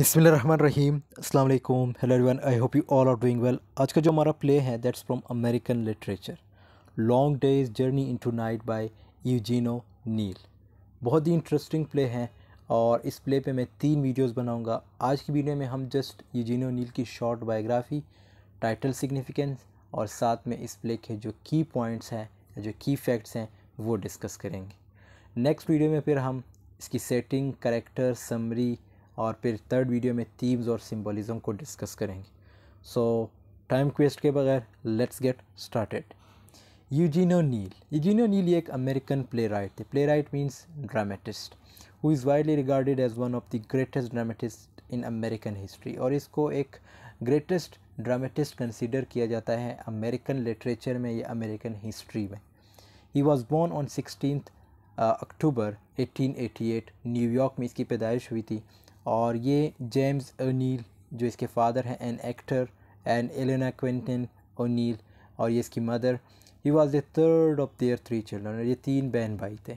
बसमिल रहीम अल्लाम वालेकुम hello everyone I hope you all are doing well आज का जो हमारा प्ले है that's from American literature long day's journey into night by Eugene O'Neill बहुत ही इंटरेस्टिंग प्ले है और इस प्ले पे मैं तीन वीडियोस बनाऊंगा आज की वीडियो में हम जस्ट यूजिनो नील की शॉर्ट बायोग्राफी टाइटल सिग्निफिकेंस और साथ में इस प्ले के जो की पॉइंट्स हैं जो की फैक्ट्स हैं वो डिस्कस करेंगे नेक्स्ट वीडियो में फिर हम इसकी सेटिंग करेक्टर समरी और फिर थर्ड वीडियो में थीम्स और सिम्बोलिज़म को डिस्कस करेंगे सो टाइम क्वेस्ट के बगैर let's get started Eugene O'Neill Eugene O'Neill ये एक अमेरिकन प्ले राइट थे playwright means dramatist who is widely regarded as one of the greatest dramatist in American history और इसको एक ग्रेटेस्ट ड्रामेटिस्ट कंसिडर किया जाता है अमेरिकन लिटरेचर में या अमेरिकन हिस्ट्री में he was born on sixteen October 1888 New York में इसकी पैदाइश हुई थी और ये जेम्स ओनील जो इसके फादर हैं an actor and Ella Quinlan O'Neill और ये इसकी mother he was the third of their three children ये तीन बहन भाई थे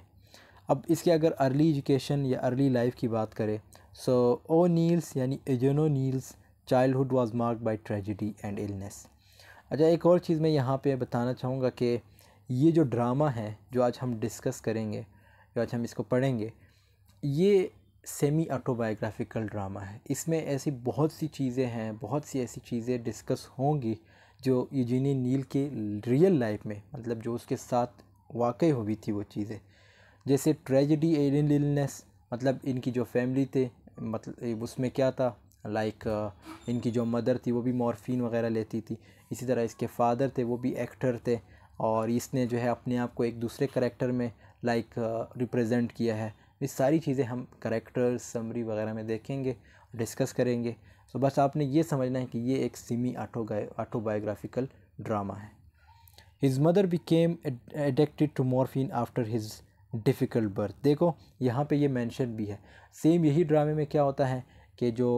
अब इसके अगर अर्ली एजुकेशन या अर्ली लाइफ की बात करें सो ओ नील्स यानी Eugene O'Neill's childhood was marked by tragedy and illness अच्छा एक और चीज़ मैं यहाँ पे बताना चाहूँगा कि ये जो ड्रामा है जो आज हम डिस्कस करेंगे जो आज हम इसको पढ़ेंगे ये सेमी ऑटोबायोग्राफिकल ड्रामा है इसमें ऐसी बहुत सी चीज़ें हैं बहुत सी ऐसी चीज़ें डिस्कस होंगी जो यूजीनी नील के रियल लाइफ में मतलब जो उसके साथ वाकई हुई थी वो चीज़ें जैसे ट्रेजिडी एलियन मतलब इनकी जो फैमिली थे मतलब उसमें क्या था लाइक like, इनकी जो मदर थी वो भी मॉर्फिन वगैरह लेती थी इसी तरह इसके फादर थे वो भी एक्टर थे और इसने जो है अपने आप को एक दूसरे करेक्टर में लाइक like, रिप्रेजेंट किया है ये सारी चीज़ें हम करेक्टर समरी वगैरह में देखेंगे डिस्कस करेंगे तो बस आपने ये समझना है कि ये एक सिमी ऑटोबायोग्राफिकल ड्रामा है his mother became addicted to morphine after his difficult birth देखो यहाँ पे ये मेंशन भी है सेम यही ड्रामे में क्या होता है कि जो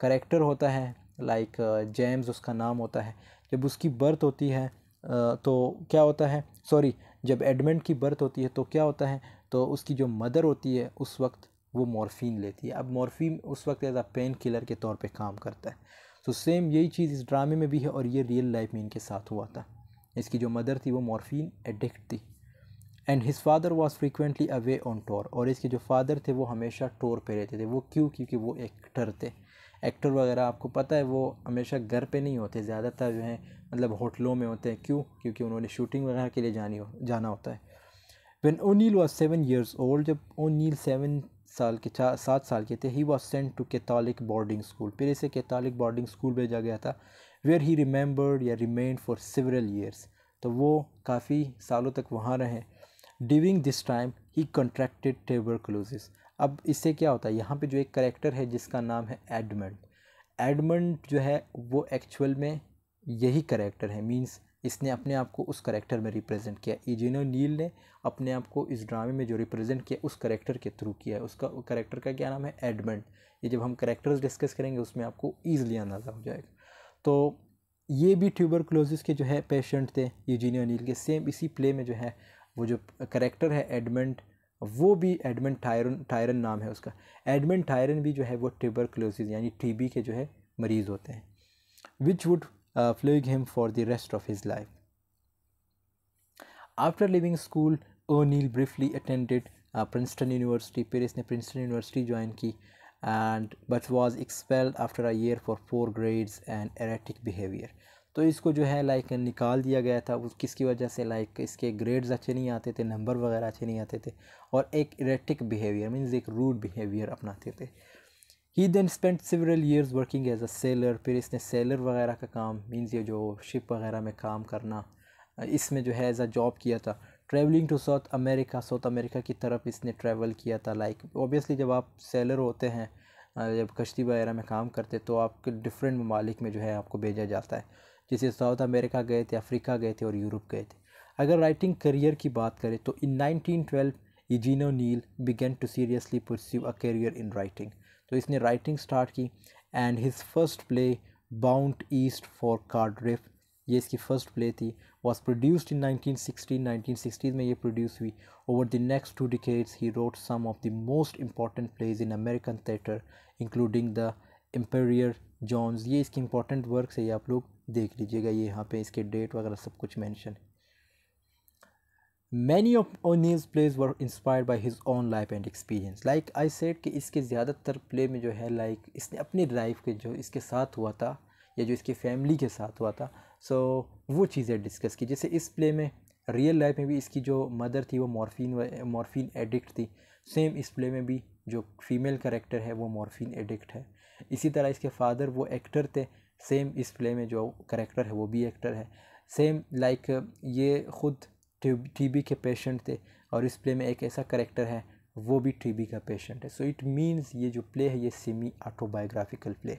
करेक्टर होता है लाइक जेम्स uh, उसका नाम होता है जब उसकी uh, तो बर्थ होती है तो क्या होता है सॉरी जब एडमेंट की बर्थ होती है तो क्या होता है तो उसकी जो मदर होती है उस वक्त वो मॉर्फिन लेती है अब मॉर्फिन उस वक्त एज आ पेन किलर के तौर पे काम करता है तो सेम यही चीज़ इस ड्रामे में भी है और ये रियल लाइफ में इनके साथ हुआ था इसकी जो मदर थी वो मॉर्फिन एडिक्ट थी and his father was frequently away on tour और इसके जो फादर थे वो हमेशा टोर पे रहते थे वो क्यों क्योंकि वो एक्टर थे एक्टर वगैरह आपको पता है वो हमेशा घर पे नहीं होते ज़्यादातर जो है मतलब होटलों में होते हैं क्यों क्योंकि उन्होंने शूटिंग वगैरह के लिए जानी हो जाना होता है when O'Neill was seven years old जब ओनील सेवन साल के चार सात साल के थे he was sent to Catholic boarding school फिर इसे कैथोलिक बोर्डिंग स्कूल भेजा गया था वेयर ही रिमेंबर्ड या रिमेंड फॉर सिवरल ईयर्स तो वो काफ़ी सालों तक वहाँ रहे during this time he contracted tuberculosis अब इससे क्या होता है यहाँ पर जो एक करेक्टर है जिसका नाम है एडमंड एडमंड जो है वो एक्चुअल में यही करेक्टर है मींस इसने अपने आप को उस करेक्टर में रिप्रेजेंट किया इजिनो नील ने अपने आप को इस ड्रामे में जो रिप्रेजेंट किया उस करेक्टर के थ्रू किया है उसका करेक्टर का क्या नाम है एडमंड ये जब हम करेक्टर्स डिस्कस करेंगे उसमें आपको ईजिली अंदाज़ा हो जाएगा तो ये भी क्लोजिस के जो है पेशेंट थे यूजीनियो नील के सेम इसी प्ले में जो है वो जो करेक्टर है एडमंड वो भी एडमंड टायरन टायरन नाम है उसका एडमंड टायरन भी जो है वो ट्यूबरक्लोसिस यानी टीबी के जो है मरीज़ होते हैं which would uh, plague him for the rest of his life. After leaving school, O'Neill briefly attended uh, Princeton University. Paris ne Princeton University join ki, and but was expelled after a year for poor grades and erratic behavior. तो इसको जो है like निकाल दिया गया था उस किसकी वजह से लाइक इसके ग्रेड्स अच्छे नहीं आते थे नंबर वगैरह अच्छे नहीं आते थे और एक इरेटिक बिहेवियर मीन्स एक रूड बिहेवियर अपनाते थे, थे he then spend several years working as a sailor फिर इसने सेलर वगैरह का काम मीन्स ये जो शिप वगैरह में काम करना इसमें जो है एज अ जॉब किया था travelling to South America South America की तरफ इसने ट्रैवल किया था लाइक like, ऑब्वियसली जब आप सेलर होते हैं जब कश्ती वगैरह में काम करते तो आपके डिफरेंट ममालिक में जो है आपको भेजा जाता है जैसे साउथ अमेरिका गए थे अफ्रीका गए थे और यूरोप गए थे अगर राइटिंग करियर की बात करें तो in 1912 Eugene O'Neill began to seriously pursue a career in writing तो इसने राइटिंग स्टार्ट की and his first play Bound East for Cardiff ये इसकी फ़र्स्ट प्ले थी वॉज प्रोड्यूस्ड इन 1960 सिक्सटीज़ में ये प्रोड्यूस हुई over the next two decades he wrote some of the most important plays in American theatre including the Emperor Jones ये इसकी important work है ये आप लोग देख लीजिएगा ये यहाँ पे इसके डेट वगैरह सब कुछ मैंशन है many of O'Neill's plays were inspired by his own life and experience like I said कि इसके ज़्यादातर प्ले में जो है लाइक like, इसने अपनी लाइफ के जो इसके साथ हुआ था या जो इसके फैमिली के साथ हुआ था सो so, वो चीज़ें डिस्कस की जैसे इस प्ले में रियल लाइफ में भी इसकी जो मदर थी वो morphine morphine addict थी सेम इस प्ले में भी जो फीमेल करेक्टर है वो morphine एडिक्ट है इसी तरह इसके फादर वो एक्टर थे सेम इस प्ले में जो करेक्टर है वो भी एक्टर है सेम लाइक like, ये ख़ुद टीबी के पेशेंट थे और इस प्ले में एक ऐसा करेक्टर है वो भी टीबी का पेशेंट है सो इट मीन्स ये जो प्ले है ये semi autobiographical play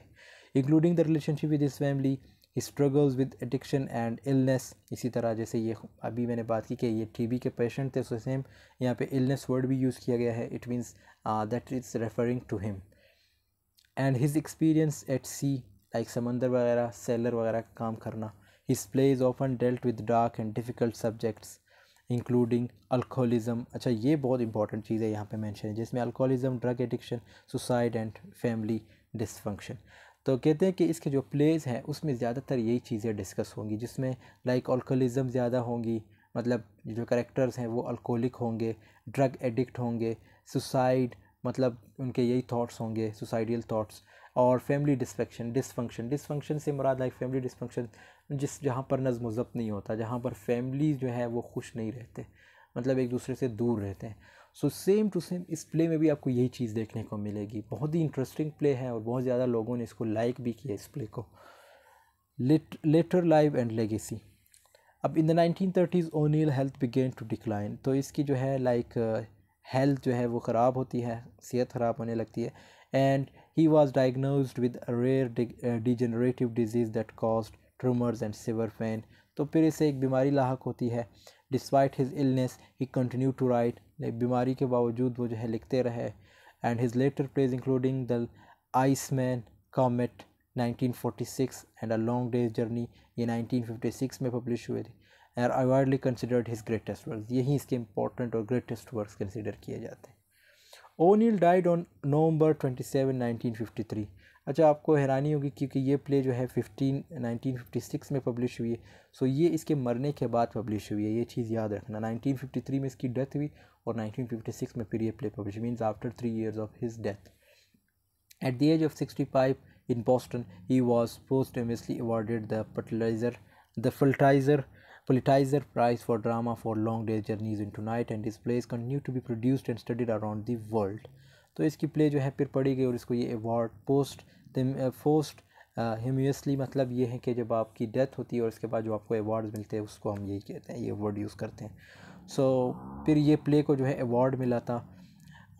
including the relationship with his family struggles with addiction and illness इसी तरह जैसे ये अभी मैंने बात की कि ये टीबी के पेशेंट थे सो सेम यहाँ पे इलनेस वर्ड भी यूज़ किया गया है it means that is referring to him and his experience at sea like समंदर वगैरह सेलर वगैरह का काम करना his play is often dealt with dark and difficult subjects including alcoholism अच्छा ये बहुत इंपॉर्टेंट चीज़ है यहाँ पे मेंशन है जिसमें alcoholism drug addiction suicide and family dysfunction तो कहते हैं कि इसके जो प्लेज हैं उसमें ज़्यादातर यही चीज़ें डिस्कस होंगी जिसमें लाइक अल्कोहलिज़म ज़्यादा होंगी मतलब जो करेक्टर्स हैं वो अल्कोहलिक होंगे ड्रग एडिक्ट होंगे सुसाइड मतलब उनके यही थाट्स होंगे सुसाइडियल थाट्स और फैमिली डिस्फेक्शन डिसफंक्शन डिसफंक्शन से मुराद लाइक फैमिली डिसफंक्शन जिस जहाँ पर नज़म ज़ब्त नहीं होता जहाँ पर फैमिली जो है वो खुश नहीं रहते मतलब एक दूसरे से दूर रहते हैं सो सेम टू सेम इस प्ले में भी आपको यही चीज़ देखने को मिलेगी बहुत ही इंटरेस्टिंग प्ले है और बहुत ज़्यादा लोगों ने इसको लाइक भी किया इस प्ले को लेटर लाइव एंड लेगेसी अब in the nineteen thirties O'Neill health began to decline तो इसकी जो है लाइक like, हेल्थ uh, जो है वो ख़राब होती है सेहत ख़राब होने लगती है and He was diagnosed with a rare de uh, degenerative disease that caused tremors and severe pain. तो फिर इसे एक बीमारी लाक होती है despite his illness he continue to write बीमारी के बावजूद वो जो है लिखते रहे and his later plays including the Iceman Cometh 1946 and a long day's journey ये 1956 में पब्लिश हुए थे and are widely considered his greatest work यही इसके इंपॉर्टेंट और ग्रेटेस्ट वर्क कंसिडर किए जाते हैं ओनील डाइड ऑन नवंबर 27, 1953 अच्छा आपको हैरानी होगी क्योंकि ये प्ले जो है 15 1956 में पब्लिश हुई है सो ये इसके मरने के बाद पब्लिश हुई है ये चीज़ याद रखना 1953 में इसकी डेथ हुई और 1956 में फिर ये play publish means after three years of his death at the age of 65 Boston he was post posthumously awarded the fertilizer the fertilizer Politizer Prize for Drama for Long Day Journeys into Night and his plays continue to be produced and studied around the world. तो इसकी play जो है फिर पढ़ी गई और इसको ये अवार्ड पोस्ट पोस्ट ह्यूमियसली मतलब ये है कि जब आपकी डेथ होती है और इसके बाद जो आपको अवार्ड मिलते हैं उसको हम यही कहते हैं ये वर्ड यूज़ करते हैं सो so, फिर ये प्ले को जो है अवार्ड मिला था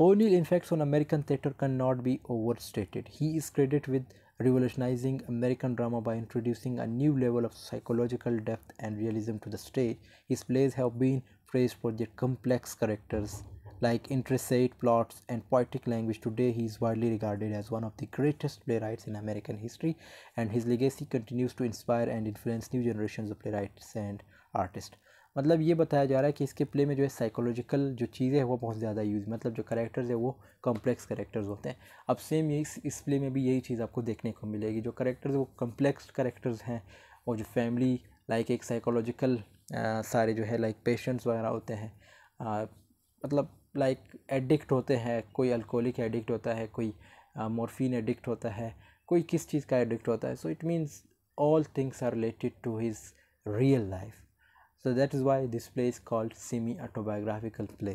O'Neill impacts on American theatre can not be overstated he is credit with revolutionizing American drama by introducing a new level of psychological depth and realism to the stage. His plays have been praised for their complex characters, like intricate plots and poetic language. Today, he is widely regarded as one of the greatest playwrights in American history, and his legacy continues to inspire and influence new generations of playwrights and artists. मतलब ये बताया जा रहा है कि इसके play में जो है साइकोलॉजिकल जो चीज़ें हैं वो बहुत ज़्यादा यूज़ मतलब जो करेक्टर्स है वो कॉम्प्लेक्स करेक्टर्स होते हैं अब सेम यही इस प्ले में भी यही चीज़ आपको देखने को मिलेगी जो करेक्टर्स वो कम्प्लेक्स करेक्टर्स हैं और जो फैमिली लाइक एक साइकोलॉजिकल सारे जो है लाइक पेशेंट्स वगैरह होते हैं आ, मतलब लाइक एडिक्ट होते हैं कोई अल्कोहलिक एडिक्ट होता है कोई मॉर्फिन एडिक्ट होता है कोई किस चीज़ का एडिक्ट होता है so it means all things are related to his real life So that is why this play is called semi autobiographical play.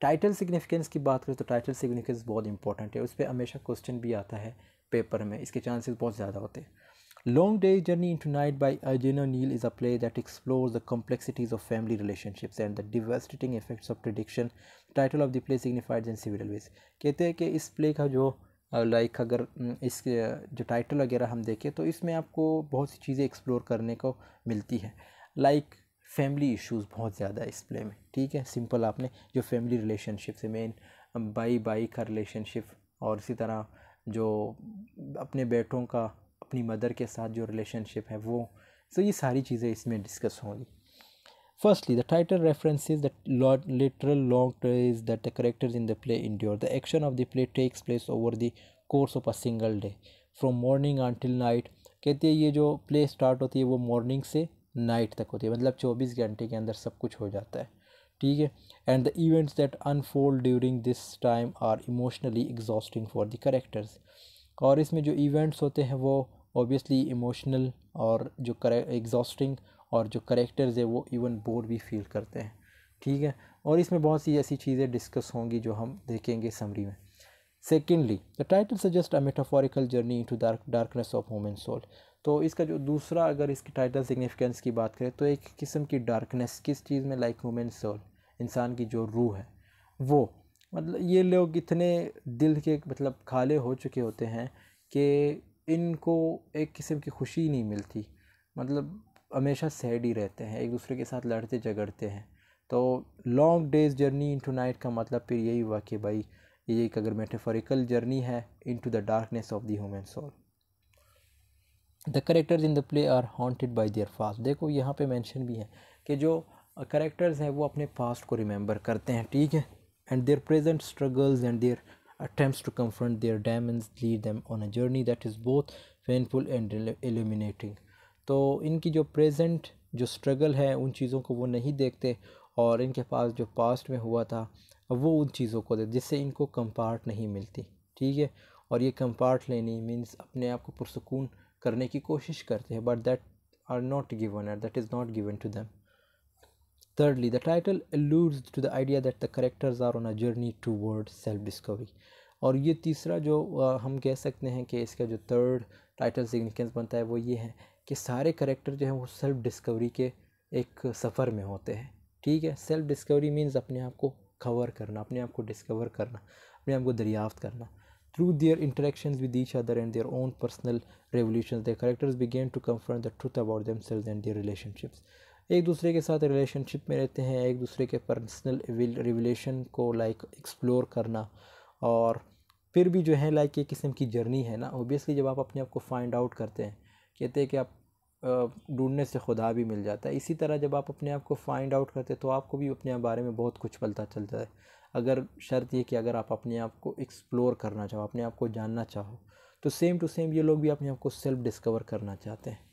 Title significance की बात करें तो टाइटल सिग्निफिकेंस बहुत इंपॉर्टेंट है उस पर हमेशा क्वेश्चन भी आता है पेपर में इसके चांसेस बहुत ज़्यादा होते हैं Long Day Journey into Night by Ajahn O'Neill is a play that explores the complexities of family relationships and the devastating effects of prediction. The title of the play signifies in several ways. कहते हैं कि इस play का जो like अगर इस जो title वगैरह हम देखें तो इसमें आपको बहुत सी चीज़ें एक्सप्लोर करने को मिलती हैं लाइक like, फैमिली इश्यूज़ बहुत ज़्यादा इस प्ले में ठीक है सिंपल आपने जो फैमिली रिलेशनशिप से मेन बाई बाई का रिलेशनशिप और इसी तरह जो अपने बेटों का अपनी मदर के साथ जो रिलेशनशिप है वो सो so ये सारी चीज़ें इसमें डिस्कस होंगी Firstly, the title references the literal long trace that the characters in the play endure. The action of the play takes place over the course of a single day, from morning until night. कहते हैं ये जो play start होती है वो morning से night तक होती है मतलब चौबीस घंटे के अंदर सब कुछ हो जाता है ठीक है and the events that unfold during this time are emotionally exhausting for the characters और इसमें जो इवेंट्स होते हैं वो ऑब्वियसली इमोशनल और जो एग्जॉस्टिंग और जो करेक्टर्स है वो इवन बोर भी फील करते हैं ठीक है और इसमें बहुत सी ऐसी चीज़ें डिस्कस होंगी जो हम देखेंगे समरी में secondly the title suggest a metaphorical journey into dark darkness of human soul तो इसका जो दूसरा अगर इसकी टाइटल सिग्निफिकेंस की बात करें तो एक किस्म की डार्कनेस किस चीज़ में लाइक ह्यूमन सोल इंसान की जो रूह है वो मतलब ये लोग इतने दिल के मतलब खाले हो चुके होते हैं कि इनको एक किस्म की खुशी नहीं मिलती मतलब हमेशा सैड ही रहते हैं एक दूसरे के साथ लड़ते झगड़ते हैं तो long day's journey into night का मतलब फिर यही हुआ कि भाई ये एक अगर मेटाफोरिकल जर्नी है into the darkness of the human soul the characters in the play are haunted by their past देखो यहाँ पे मेंशन भी है कि जो करेक्टर्स हैं वो अपने पास्ट को रिमेंबर करते हैं ठीक है and their present struggles and their attempts to confront their demons lead them on a journey that is both painful and illuminating तो इनकी जो प्रेजेंट जो स्ट्रगल है उन चीज़ों को वो नहीं देखते और इनके पास जो पास्ट में हुआ था वो उन चीज़ों को दे जिससे इनको कंपार्ट नहीं मिलती ठीक है और ये कंपार्ट लेनी मीन्स अपने आप को पुरसकून करने की कोशिश करते हैं but that are not given at that is not given to them thirdly the title title to the idea that the characters are on a journey toward self discovery और ये तीसरा जो हम कह सकते हैं कि इसका जो थर्ड टाइटल सिग्निफिकेंस बनता है वो ये है कि सारे करेक्टर जो हैं वो सेल्फ़ डिस्कवरी के एक सफ़र में होते हैं ठीक है सेल्फ़ डिस्कवरी मीन्स अपने आप को कवर करना अपने आप को डिस्कवर करना अपने आप को दरियाफ्त करना Through their interactions with each other and their own personal revolutions, the characters began to confront the truth about themselves and their relationships. एक दूसरे के साथ रिलेशनशिप में रहते हैं एक दूसरे के पर्सनल रिवलेशन को लाइक एक्सप्लोर करना और फिर भी जो है लाइक ये किस्म की जर्नी है ना ओबियसली जब आप अपने आप को फाइंड आउट करते हैं कहते हैं कि आप ढूंढने से खुदा भी मिल जाता है इसी तरह जब आप अपने आप को फाइंड आउट करते हैं तो आपको भी अपने आप बारे में बहुत कुछ पता चलता है अगर शर्त ये कि अगर आप अपने आप को एक्सप्लोर करना चाहो अपने आप को जानना चाहो तो सेम टू सेम ये लोग भी अपने आप को सेल्फ डिस्कवर करना चाहते हैं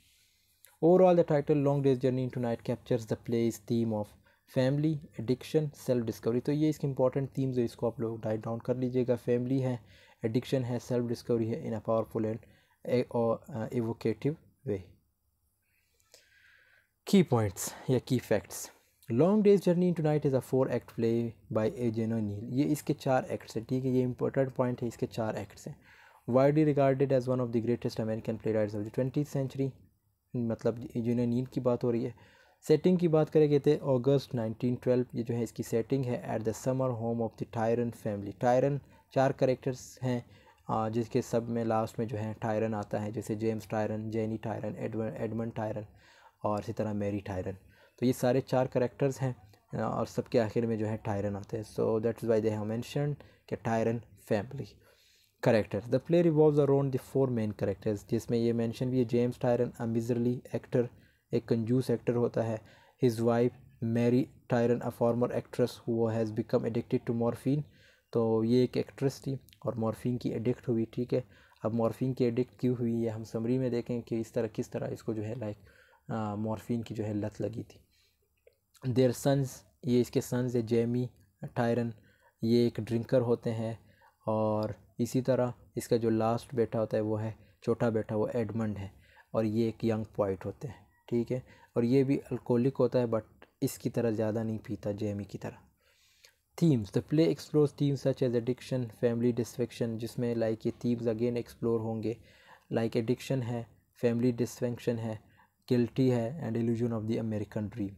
overall the title long day's journey to night captures the play's theme of family addiction self discovery तो ये इसके इंपॉर्टेंट थीम्स है इसको आप लोग डाइट डाउन कर लीजिएगा फैमिली है एडिक्शन है सेल्फ डिस्कवरी है in a powerful and evocative way key points या key facts long day's journey to night is a four act play by O'Neill ये इसके चार एक्ट्स हैं ठीक है ये इंपॉर्टेंट पॉइंट है इसके चार एक्ट्स हैं widely regarded as one of the greatest American playwrights of the twenty century मतलब जिन्हें नील की बात हो रही है सेटिंग की बात करें कहते हैं नाइनटीन ट्वेल्व ये जो है इसकी सेटिंग है at the summer home of the Tyrone family Tyrone चार करेक्टर्स हैं जिसके सब में लास्ट में जो है टायरन आता है जैसे James Tyrone Jamie Tyrone Edmund Tyrone और इसी तरह मेरी टायरन तो ये सारे चार करेक्टर्स हैं और सबके आखिर में जो है टायरन आते हैं so is why they have mention के Tyrone family character the play revolve around the four main characters जिसमें ये मैंशन भी है जेम्स टायरन अमिजरली एक्टर एक कंजूस एक्टर होता है his wife Mary Tyrone a former actress वो has become addicted to morphine तो ये एक एक्ट्रेस थी और मॉर्फिन की एडिक्ट हुई ठीक है अब मॉर्फिन की एडिक्ट क्यों हुई है हम समरी में देखें कि इस तरह किस तरह इसको जो है लाइक मॉर्फिन की जो है लत लगी थी देर सन्स ये इसके सन्स है जेमी टायरन ये एक ड्रिंकर होते हैं और इसी तरह इसका जो लास्ट बेटा होता है वो है छोटा बेटा वो एडमंड है और ये एक यंग पॉइट होते हैं ठीक है और ये भी अल्कोहलिक होता है बट इसकी तरह ज़्यादा नहीं पीता जेमी की तरह themes the play explore themes such as addiction family dysfunction जिसमें लाइक ये थीम्स अगेन एक्सप्लोर होंगे लाइक एडिक्शन है फैमिली डिस्फेंक्शन है गिल्टी है and illusion of the American dream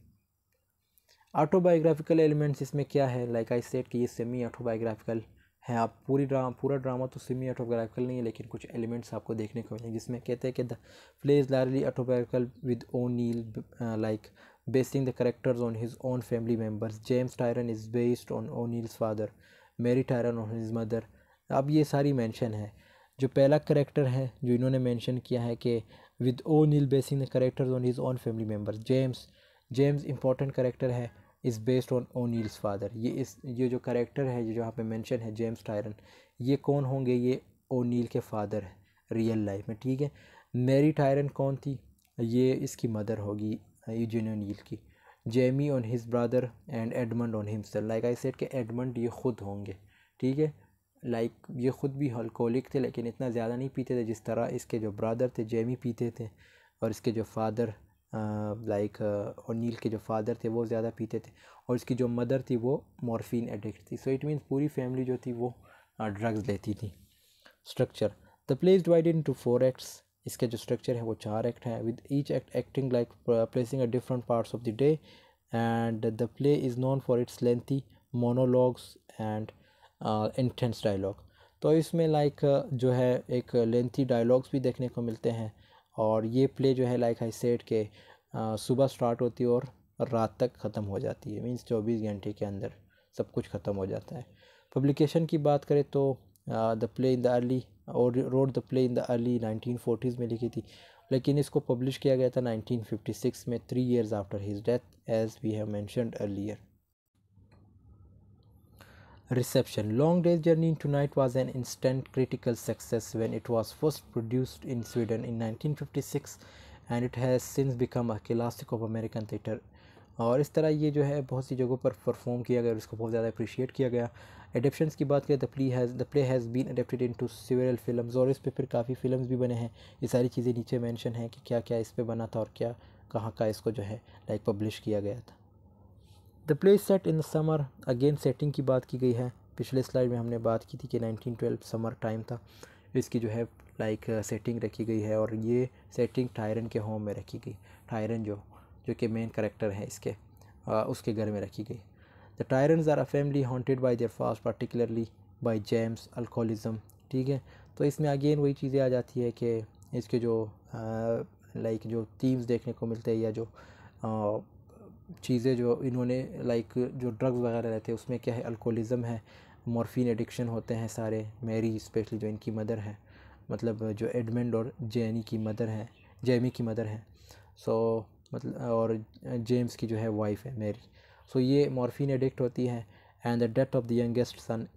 autobiographical elements इसमें क्या है लाइक आई सेट कि ये सेमी ऑटोबायोग्राफिकल है आप पूरी ड्रामा पूरा ड्रामा तो सेमी ऑटोग्राफिकल नहीं है लेकिन कुछ एलिमेंट्स आपको देखने को मिलेंगे जिसमें कहते हैं कि the play is largely autobiographical with O O'Neill like basing the characters on his own family members James Tyrone is based on O Niels father Mary Tyrone on his mother अब ये सारी मैंशन है जो पहला character है जो इन्होंने mention किया है कि with O Neill basing the characters on his own family members James James important character है is based on O Niels father ये इस ये जो करेक्टर है जो यहाँ पे मेंशन है जेम्स टायरन ये कौन होंगे ये ओ नील के फादर है रियल लाइफ में ठीक है मेरी टायरन कौन थी ये इसकी मदर होगी यूजिन नील की Jamie on his brother and Edmund on himself like I set के एडमंड ये ख़ुद होंगे ठीक है लाइक like, ये ख़ुद भी हल्कोलिक थे लेकिन इतना ज़्यादा नहीं पीते थे जिस तरह इसके जो ब्रदर थे जेमी पीते थे और इसके जो फादर लाइक ओनील के जो फादर थे वो ज़्यादा पीते थे और इसकी जो मदर थी वो मॉर्फिन एडिक्ट थी सो इट मीन्स पूरी फैमिली जो थी वो ड्रग्स लेती थी structure the place divided to four acts इसके जो स्ट्रक्चर है वो चार एक्ट हैं with each act acting like placing a different parts of the day and the play is known for its lengthy monologues and intense dialogue तो इसमें like like, जो है एक लेंथी डायलॉग्स भी देखने को मिलते हैं और ये प्ले जो है लाइक आई सेट के सुबह स्टार्ट होती है और रात तक ख़त्म हो जाती है मीन्स चौबीस घंटे के अंदर सब कुछ ख़त्म हो जाता है पब्लिकेशन की बात करें तो the play in the early और wrote the play in the early nineteen forties में लिखी थी लेकिन इसको पब्लिश किया गया था नाइनटीन फिफ्टी सिक्स में three years after his death as we have mentioned earlier Reception Long Day's Journey into Night was an instant critical success when it was first produced in Sweden in 1956 and it has since become a classic of American theatre और इस तरह ये जो है बहुत सी जगहों पर perform किया गया और इसको बहुत ज़्यादा अप्रिशिएट किया गया एडेप्शंस की बात करें the play has the play has been adapted into several film और इस पर फिर काफ़ी फिल्म भी बने हैं ये सारी चीज़ें नीचे मैंशन हैं कि क्या क्या इस पर बना था और क्या कहाँ का इसको जो है लाइक पब्लिश किया गया था the play set in the summer again setting की बात की गई है पिछले स्लाइड में हमने बात की थी कि 1912 समर टाइम था इसकी जो है लाइक सेटिंग रखी गई है और ये सेटिंग टायरन के होम में रखी गई टायरन जो जो कि मेन करेक्टर है इसके आ, उसके घर में रखी गई the Tyrones are a family haunted by their past particularly by James alcoholism ठीक है तो इसमें अगेन वही चीज़ें आ जाती है कि इसके जो लाइक जो थीम्स देखने को मिलते हैं या जो चीज़ें जो इन्होंने लाइक जो ड्रग्स वगैरह रहते हैं उसमें क्या है अल्कोहलिज़म है मॉर्फिन एडिक्शन होते हैं सारे मेरी स्पेशली जो इनकी मदर है मतलब जो एडमंड और जैनी की मदर है जैमी की मदर है सो so, मतलब और जेम्स की जो है वाइफ है मेरी सो so, ये मॉर्फिन एडिक्ट होती है and the death of the youngest son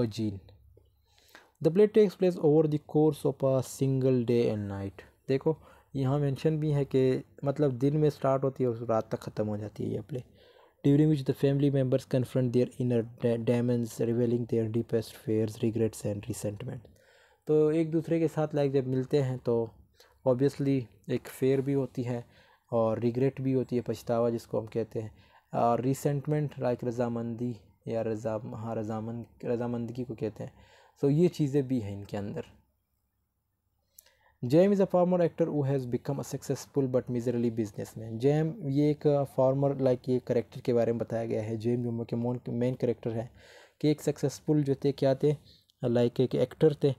Eugene the play takes place over the course of a single day and night देखो यहाँ मेंशन भी है कि मतलब दिन में स्टार्ट होती है और रात तक ख़त्म हो जाती है ये play during which the family members confront their inner demons revealing their deepest fears regrets and resentment तो एक दूसरे के साथ लाइक जब मिलते हैं तो ऑब्वियसली एक फेयर भी होती है और रिग्रेट भी होती है पछतावा जिसको हम कहते हैं और रिसेंटमेंट लाइक रजामंदी या रजा हाँ रजामंद रजामंदगी को कहते हैं सो so, ये चीज़ें भी हैं इनके अंदर James is a former actor वो has become a successful but miserly man James ये एक फार्मर uh, लाइक ये करेक्टर के बारे में बताया गया है जैम जो के मोन मेन करेक्टर है कि एक सक्सेसफुल जो थे क्या थे लाइक एक एक्टर थे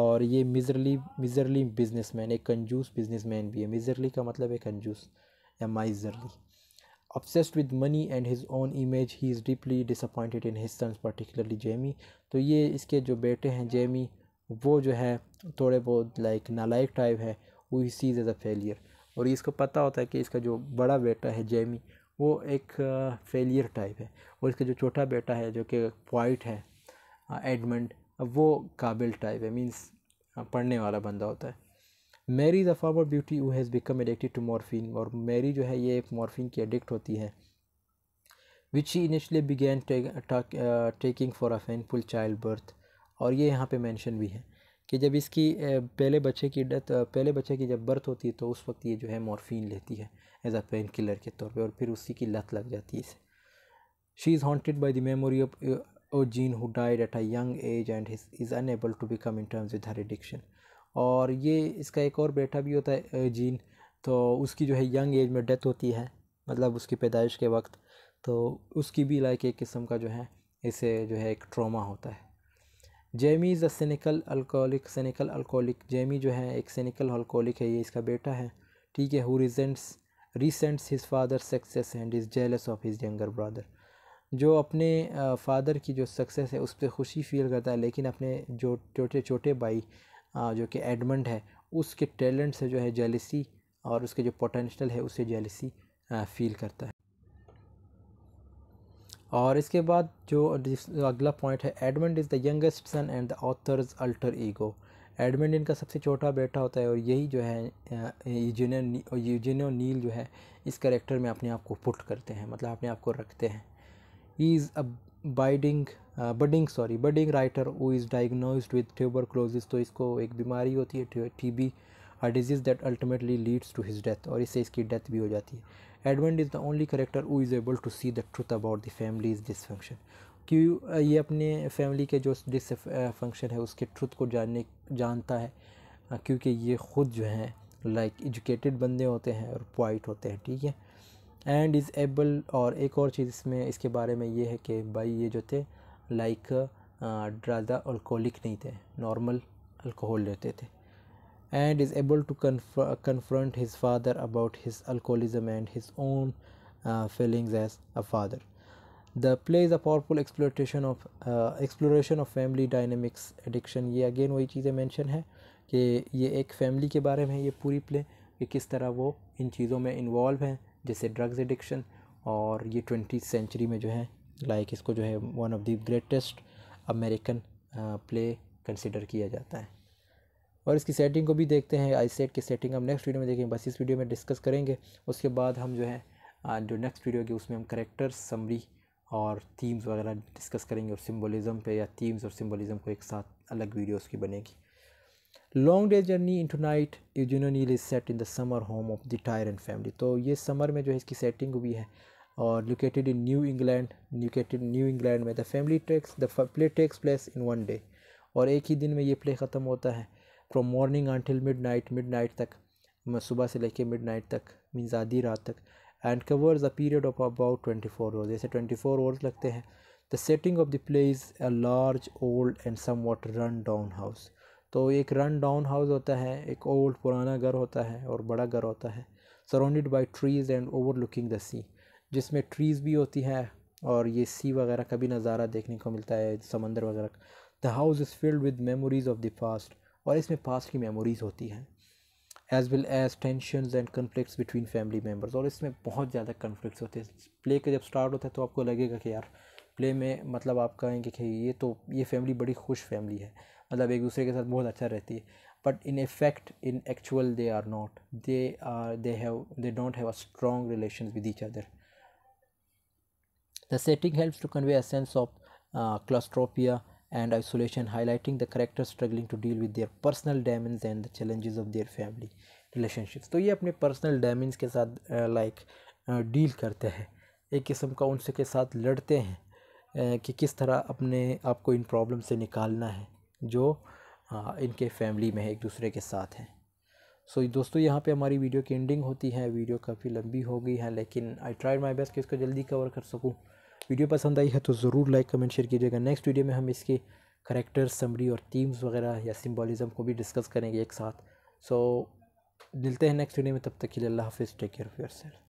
और ये मिजरली मिजरली मैन एक कंजूस मैन भी है मिजरली का मतलब है कंजूस या miserly obsessed with money and his own image he is deeply disappointed in his particularly particularly तो ये इसके जो बेटे हैं जेमी वो जो है थोड़े बहुत लाइक नालायक टाइप है वो he sees as a failure और इसको पता होता है कि इसका जो बड़ा बेटा है जेमी वो एक फेलियर टाइप है और इसका जो छोटा बेटा है जो कि वाइट है एडमंड वो काबिल टाइप है मीन्स पढ़ने वाला बंदा होता है Mary is a former beauty वो has become addicted to morphine और मेरी जो है ये एक मॉर्फिन की एडिक्ट होती है which she initially began taking for a painful childbirth और ये यहाँ पे मेंशन भी है कि जब इसकी पहले बच्चे की डेथ पहले बच्चे की जब बर्थ होती है तो उस वक्त ये जो है मॉर्फिन लेती है एज अ पेन किलर के तौर पे और फिर उसी की लत लग जाती है इसे she is haunted by the memory of Eugene who died at a young age and is unable to become in terms with her addiction और ये इसका एक और बेटा भी होता है जीन तो उसकी जो है यंग एज में डेथ होती है मतलब उसकी पैदाइश के वक्त तो उसकी भी लाइक एक किस्म का जो है इसे जो है एक ट्रॉमा होता है Jamie is a cynical alcoholic cynical alcoholic Jamie जो है एक सैनिकल अल्कोहलिक है ये इसका बेटा है ठीक है who resents resents his father success and is jealous of his younger brother जो अपने फ़ादर की जो सक्सेस है उस पर खुशी फील करता है लेकिन अपने जो छोटे छोटे भाई जो कि एडमंड है उसके टैलेंट से जो है जेलिसी और उसके जो पोटेंशल है उसे जेलिसी फील करता है और इसके बाद जो अगला पॉइंट है Edmund is the youngest son and the author's alter ego Edmund इनका सबसे छोटा बेटा होता है और यही जो है यूजेनो नील जो है इस करेक्टर में अपने आप को पुट करते हैं मतलब अपने आप को रखते हैं he is a budding budding sorry budding writer वो is diagnosed with tuberculosis तो इसको एक बीमारी होती है T B a disease that ultimately leads to his death और इससे इसकी डेथ भी हो जाती है Edmund is the only character वो is able to see the truth about the dis dysfunction क्यों ये अपने फैमिली के जो डिस फंक्शन है उसके ट्रुथ को जानने जानता है क्योंकि ये ख़ुद जो हैं लाइक एजुकेटेड बंदे होते हैं और पॉइट होते हैं ठीक है एंड इज़ एबल और एक और चीज़ इसमें इसके बारे में ये है कि भाई ये जो थे लाइक ड्रादा ज़्यादा अल्कोहलिक नहीं थे नॉर्मल अल्कोहल लेते थे and is able to conf confront his father about his alcoholism and his own uh, feelings as a father. The play is a powerful exploration of uh, exploration of family dynamics addiction ye again wahi cheeze mention hai कि ye ek family के बारे में ye puri play कि kis tarah wo in cheezon mein involve hain jaise drugs addiction aur ye 20th century mein jo hai like isko jo hai one of the greatest american uh, play consider kiya jata hai और इसकी setting को भी देखते हैं I set की setting हम next video में देखेंगे बस इस वीडियो में डिस्कस करेंगे उसके बाद हम जो है जो नेक्स्ट वीडियो की उसमें हम करेक्टर समरी और थीम्स वगैरह डिस्कस करेंगे और सिम्बोलिज़म पे या थीम्स और सिम्बोलिज़म को एक साथ अलग वीडियो उसकी बनेगी long day journey to night यूजनल is set in the summer home of the and family तो ये समर में जो है इसकी सेटिंग भी है और located in New England located New England में the family takes the play takes place in one day और एक ही दिन में ये प्ले ख़त्म होता है from morning until midnight midnight तक सुबह से लेके मिड नाइट तक मीन आधी रात तक and covers a period of about twenty four hours जैसे ट्वेंटी फोर आवर्स लगते हैं the setting of the play is a large old and somewhat run down house तो एक रन डाउन हाउस होता है एक ओल्ड पुराना घर होता है और बड़ा घर होता है surrounded by trees and overlooking the sea जिसमें ट्रीज़ भी होती हैं और ये सी वगैरह का भी नज़ारा देखने को मिलता है समंदर वगैरह the house is filled with memories of the past और इसमें पास्ट की मेमोरीज़ होती हैं as well as tension and conflicts between family members और इसमें बहुत ज़्यादा कन्फ्लिक्स होते हैं प्ले के जब स्टार्ट होता है तो आपको लगेगा कि यार प्ले में मतलब आप कहेंगे कि ये तो ये फैमिली बड़ी खुश फैमिली है मतलब एक दूसरे के साथ बहुत अच्छा रहती है but in effect in actual they are not they are they have they don't have a strong relation with each other the setting helps to convey a sense of claustrophobia and isolation, highlighting the characters struggling to deal with their personal demons and the challenges of their family relationships. तो ये अपने personal demons के साथ like, deal करते हैं एक किस्म का उनसे के साथ लड़ते हैं कि किस तरह अपने आप को इन प्रॉब्लम से निकालना है जो इनके फैमिली में है एक दूसरे के साथ हैं सो so, दोस्तों यहाँ पे हमारी वीडियो की एंडिंग होती है वीडियो काफ़ी लंबी हो गई है लेकिन आई ट्राइड माय बेस्ट कि इसको जल्दी कवर कर सकूँ वीडियो पसंद आई है तो ज़रूर लाइक कमेंट शेयर कीजिएगा नेक्स्ट वीडियो में हम इसके करेक्टर समरी और थीम्स वगैरह या सिम्बॉलिज़म को भी डिस्कस करेंगे एक साथ सो so, मिलते हैं नेक्स्ट वीडियो में तब तक के लिए अल्लाह हाफिज़ take care of your self